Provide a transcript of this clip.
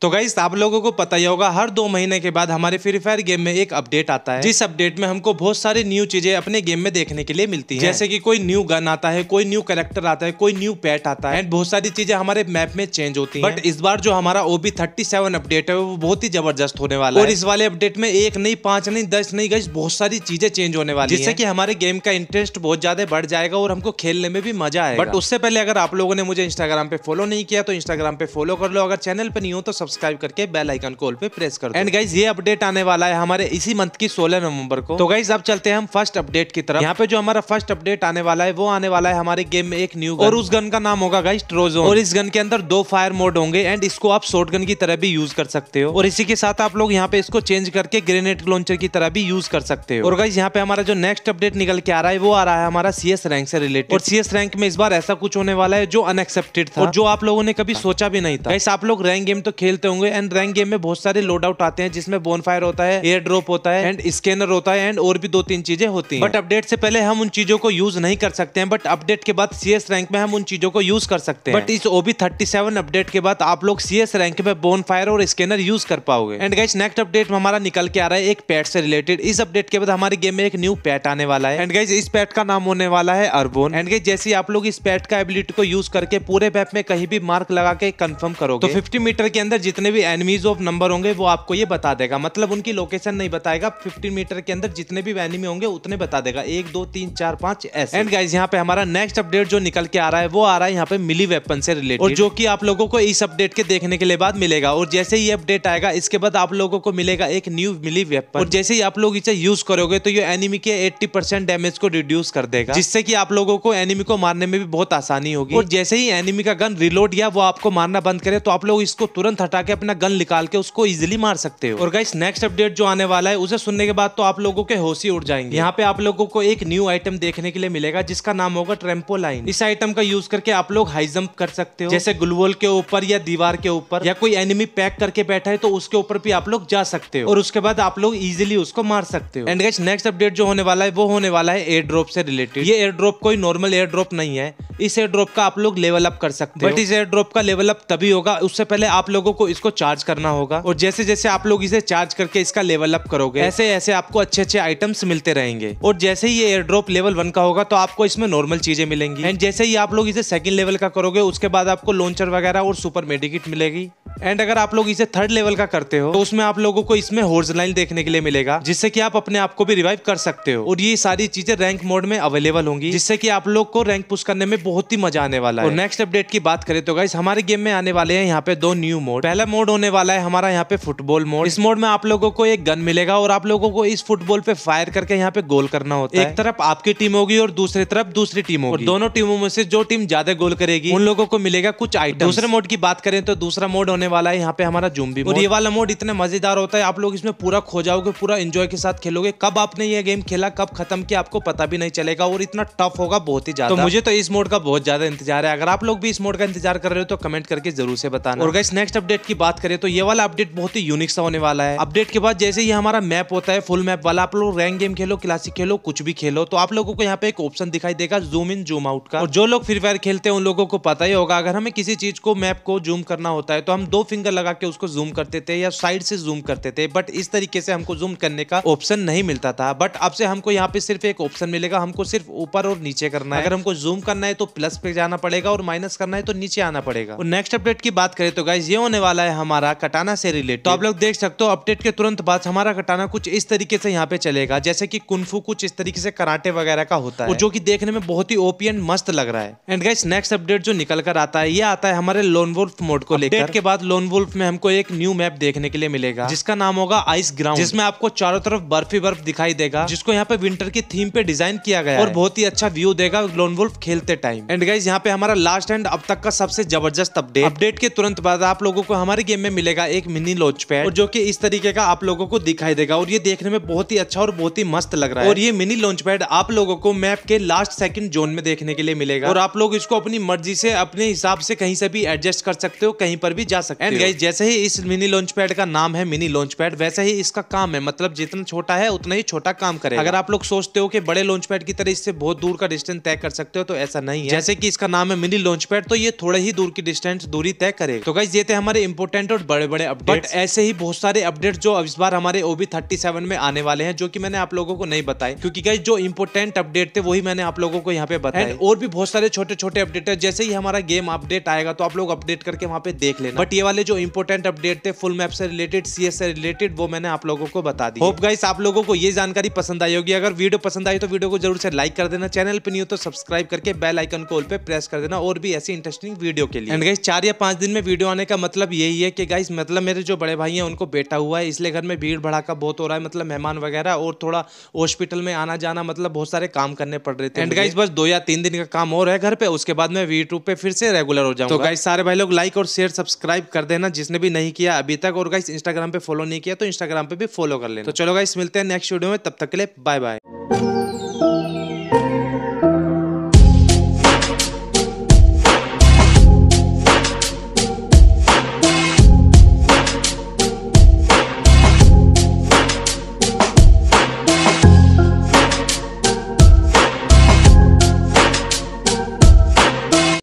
तो गाइस आप लोगों को पता ही होगा हर दो महीने के बाद हमारे फ्री फायर गेम में एक अपडेट आता है जिस अपडेट में हमको बहुत सारी न्यू चीजें अपने गेम में देखने के लिए मिलती है जैसे कि कोई न्यू गन आता है कोई न्यू कैरेक्टर आता है कोई न्यू पैट आता है एंड बहुत सारी चीजें हमारे मैप में चेंज होती है बट इस बार जो हमारा ओबी थर्टी सेवन अपडेट है वो बहुत ही जबरदस्त होने वाला और इस वाले अपडेट में एक नहीं पांच नहीं दस नहीं गई बहुत सारी चीजें चेंज होने वाली जिससे की हमारे गेम का इंटरेस्ट बहुत ज्यादा बढ़ जाएगा और हमको खेलने में भी मजा आए बट उससे पहले अगर आप लोगों ने मुझे इंस्टाग्राम पे फॉलो नहीं किया तो इंस्टाग्राम पे फॉलो कर लो अगर चैनल पर नहीं हो तो सब्सक्राइब करके बेल आइकन को पे प्रेस कर एंड गाइज ये अपडेट आने वाला है हमारे इसी मंथ की सोलह नवंबर को तो गाइज अब चलते हैं हम फर्स्ट अपडेट की तरफ यहाँ पे जो हमारा फर्स्ट अपडेट आने वाला है वो आने वाला है हमारे गेम में एक न्यू और उस गन का नाम होगा गाइज ट्रोजो और इस गन के अंदर दो फायर मोड होंगे एंड इसको आप शॉर्ट की तरह भी यूज कर सकते हो और इसी के साथ आप लोग यहाँ पे इसको चेंज करके ग्रेनेड लॉन्चर की तरह भी यूज कर सकते हो और गाइज यहाँ पे हमारा जो नेक्स्ट अपडेट निकल के आ रहा है वो आ रहा है हमारा सीएस रैंक से रिलेटेड और सीएस रैंक में इस बार ऐसा कुछ होने वाला है जो अनएक्सेप्टेड था और जो आप लोगों ने कभी सोचा भी नहीं था आप लोग रैंक गेम तो खेल खेलते होंगे एंड रैंक गेम में बहुत सारे लोड आउट आते हैं जिसमें बोन फायर होता है एयर ड्रॉप होता है एंड स्कैनर होता है एंड और भी दो तीन चीजें होती है बट अपडेट से पहले हम उन चीजों को यूज नहीं कर सकते हैं बट अपडेट के बाद सी रैंक में हम उन चीजों को यूज कर सकते हैं बट इस ओबी थर्टी अपडेट के बाद आप लोग सी रैंक में बोन फायर और स्कैनर यूज कर पाओगे एंड गाइस नेक्स्ट अपडेट में हमारा निकल के आ रहा है एक पैट से रिलेटेड इस अपडेट के बाद हमारे गेम में एक न्यू पैट आने वाला है एंड गाइज इस पैट का नाम होने वाला है अर्बोन एंड गाइज जैसे आप लोग इस पैट का एबिलिटी को यूज करके पूरे मैप में कहीं भी मार्क लगा के कंफर्म करोगे तो 50 मीटर के अंदर जितने भी एनिमीज ऑफ नंबर होंगे वो आपको ये बता देगा मतलब उनकी लोकेशन नहीं बताएगा 15 मीटर के अंदर जितने भी एनिमी होंगे उतने बता देगा एक दो तीन चार पांच एस एंड गाइज यहाँ पे हमारा नेक्स्ट अपडेट जो निकल के आ रहा है वो आ रहा है यहाँ पे मिली वेपन से रिलेटेड और जो की आप लोगों को इस अपडेट के देखने के लिए बाद मिलेगा और जैसे ही अपडेट आएगा इसके बाद आप लोगों को मिलेगा एक न्यू मिली वेपन और जैसे ही आप लोग इसे यूज करोगे तो ये एनिमी के एट्टी डैमेज को रिड्यूस कर देगा जिससे की आप लोगों को एनिमी को मारने में भी बहुत आसानी होगी और जैसे ही एनिमी का गन रिलोड या वो आपको मारना बंद करे तो आप लोग इसको तुरंत ताकि अपना गन निकाल के उसको इजिली मार सकते हो और गाइस नेक्स्ट अपडेट जो आने वाला है उसे सुनने के बाद तो आप लोगों के होशी उड़ जाएंगे यहाँ पे आप लोगों को एक न्यू आइटम देखने के लिए मिलेगा जिसका नाम होगा ट्रेम्पोलाइन इस आइटम का यूज करके आप लोग हाई जम्प कर सकते हो जैसे ग्लूवल के ऊपर या दीवार के ऊपर या कोई एनिमी पैक करके बैठा है तो उसके ऊपर भी आप लोग जा सकते हो और उसके बाद आप लोग इजिली उसको मार सकते हो एंड गाइस नेक्स्ट अपडेट जो होने वाला है वो होने वाला है एयर ड्रॉप से रिलेटेड ये एयर ड्रॉप कोई नॉर्मल एयर ड्रॉप नहीं है इस एयर ड्रॉप का आप लोग लेवल अप कर सकते हो बट इस एयर ड्रॉप का लेवल अप तभी होगा उससे पहले आप लोगों को इसको चार्ज करना होगा और जैसे जैसे आप लोग इसे चार्ज करके इसका लेवल अप करोगे ऐसे ऐसे आपको अच्छे अच्छे आइटम्स मिलते रहेंगे और जैसे ही ये एयर ड्रॉप लेवल वन का होगा तो आपको इसमें नॉर्मल चीजें मिलेंगी एंड जैसे ही आप लोग इसे सेकंड लेवल का करोगे उसके बाद आपको लॉन्चर वगैरह और सुपर मेडिकिट मिलेगी एंड अगर आप लोग इसे थर्ड लेवल का करते हो तो उसमें आप लोगों को इसमें होर्ज लाइन देखने के लिए मिलेगा जिससे कि आप अपने आप को भी रिवाइव कर सकते हो और ये सारी चीजें रैंक मोड में अवेलेबल होंगी जिससे कि आप लोग को रैंक पुश करने में बहुत ही मजा आने वाला है और नेक्स्ट अपडेट की बात करें तो गाइस हमारे गेम में आने वाले हैं यहाँ पे दो न्यू मोड पहला मोड होने वाला है हमारा यहाँ पे फुटबॉल मोड इस मोड में आप लोगों को एक गन मिलेगा और आप लोगों को इस फुटबॉल पे फायर करके यहाँ पे गोल करना होता है एक तरफ आपकी टीम होगी और दूसरी तरफ दूसरी टीम होगी दोनों टीमों में से जो टीम ज्यादा गोल करेगी उन लोगों को मिलेगा कुछ आइटम दूसरे मोड की बात करें तो दूसरा मोड होने होने वाला है यहाँ पे हमारा जूम भी और ये वाला मोड इतने मजेदार होता है आप लोग इसमें पूरा खो जाओगे पूरा इंजॉय के साथ खेलोगे कब आपने ये गेम खेला कब खत्म किया आपको पता भी नहीं चलेगा और इतना टफ होगा बहुत ही ज्यादा तो मुझे तो इस मोड का बहुत ज्यादा इंतजार है अगर आप लोग भी इस मोड का इंतजार कर रहे हो तो कमेंट करके जरूर से बताना और गैस नेक्स्ट अपडेट की बात करें तो ये वाला अपडेट बहुत ही यूनिक सा होने वाला है अपडेट के बाद जैसे ये हमारा मैप होता है फुल मैप वाला आप लोग रैंक गेम खेलो क्लासिक खेलो कुछ भी खेलो तो आप लोगों को यहाँ पे एक ऑप्शन दिखाई देगा जूम इन जूम आउट का और जो लोग फ्री फायर खेलते हैं उन लोगों को पता ही होगा अगर हमें किसी चीज को मैप को जूम करना होता है तो हम दो दो फिंगर लगा के उसको जूम करते थे या साइड से जूम करते थे बट इस तरीके से हमको जूम करने का ऑप्शन नहीं मिलता था बट अब से हमको यहाँ पे सिर्फ एक ऑप्शन मिलेगा हमको सिर्फ ऊपर और नीचे करना है अगर हमको जूम करना है तो प्लस पे जाना पड़ेगा और माइनस करना है तो नीचे आना पड़ेगा और नेक्स्ट अपडेट की बात करें तो गाइज ये होने वाला है हमारा कटाना से रिलेटेड तो आप लोग देख सकते हो अपडेट के तुरंत बाद हमारा कटाना कुछ इस तरीके से यहाँ पे चलेगा जैसे की कुनफू कुछ इस तरीके से कराटे वगैरह का होता है जो की देखने में बहुत ही ओपी एंड मस्त लग रहा है एंड गाइज नेक्स्ट अपडेट जो निकल कर आता है ये आता है हमारे लोन वोल्फ मोड को लेकर के बाद लोन वुल्फ में हमको एक न्यू मैप देखने के लिए मिलेगा जिसका नाम होगा आइस ग्राउंड जिसमें आपको चारों तरफ बर्फी बर्फ दिखाई देगा जिसको यहाँ पे विंटर की थीम पे डिजाइन किया गया और बहुत ही अच्छा व्यू देगा लोन वुल्फ खेलते टाइम एंड गाइज यहाँ पे हमारा लास्ट एंड अब तक का सबसे जबरदस्त अपडेट अपडेट के तुरंत बाद आप लोगों को हमारे गेम में मिलेगा एक मिनी लॉन्च पैड जो की इस तरीके का आप लोगों को दिखाई देगा और ये देखने में बहुत ही अच्छा और बहुत ही मस्त लग रहा है और ये मिनी लॉन्च पैड आप लोगों को मैप के लास्ट सेकंड जोन में देखने के लिए मिलेगा और आप लोग इसको अपनी मर्जी से अपने हिसाब से कहीं से भी एडजस्ट कर सकते हो कहीं पर भी जा सकते सकते एंड गाइस जैसे ही इस मिनी लॉन्च पैड का नाम है मिनी लॉन्च पैड वैसे ही इसका काम है मतलब जितना छोटा है उतना ही छोटा काम करे अगर आप लोग सोचते हो कि बड़े लॉन्च पैड की तरह इससे बहुत दूर का डिस्टेंस तय कर सकते हो तो ऐसा नहीं है जैसे की इसका नाम है मिनी लॉन्च पैड तो ये थोड़े ही दूर की डिस्टेंस दूरी तय करे तो गाइज ये थे हमारे इंपोर्टेंट और बड़े बड़े अपडेट ऐसे ही बहुत सारे अपडेट जो इस बार हमारे ओबी थर्टी में आने वाले हैं जो की मैंने आप लोगों को नहीं बताए क्योंकि गाइज जो इंपोर्टेंट अपडेट थे वही मैंने आप लोगों को यहाँ पे बताया और भी बहुत सारे छोटे छोटे अपडेट है जैसे ही हमारा गेम अपडेट आएगा तो आप लोग अपडेट करके वहाँ पे देख लेना बट ये वाले जो इंपॉर्टेंट अपडेट थे फुल मैप से रिलेटेड सी से रिलेटेड वो मैंने आप लोगों को बता दी होप गाइस आप लोगों को ये जानकारी पसंद आई होगी अगर वीडियो पसंद आई तो वीडियो को जरूर से लाइक कर देना चैनल पर नहीं हो तो सब्सक्राइब करके बेल आइकन को पे प्रेस कर देना और भी ऐसी इंटरेस्टिंग वीडियो के लिए एंड गाइस चार या पांच दिन में वीडियो आने का मतलब यही है कि गाइस मतलब मेरे जो बड़े भाई हैं उनको बेटा हुआ है इसलिए घर में भीड़ भड़ाका बहुत हो रहा है मतलब मेहमान वगैरह और थोड़ा हॉस्पिटल में आना जाना मतलब बहुत सारे काम करने पड़ रहे थे एंड गाइस बस दो या तीन दिन का काम और है घर पे उसके बाद मैं यूट्यूब पे फिर से रेगुलर हो तो जाऊंगा तो गाइस सारे भाई लोग लाइक और शेयर सब्सक्राइब सब्सक्राइब कर देना जिसने भी नहीं किया अभी तक और गाइस इंस्टाग्राम पे फॉलो नहीं किया तो इंस्टाग्राम पे भी फॉलो कर लेना तो चलो गाइस मिलते हैं नेक्स्ट वीडियो में तब तक के लिए बाय बाय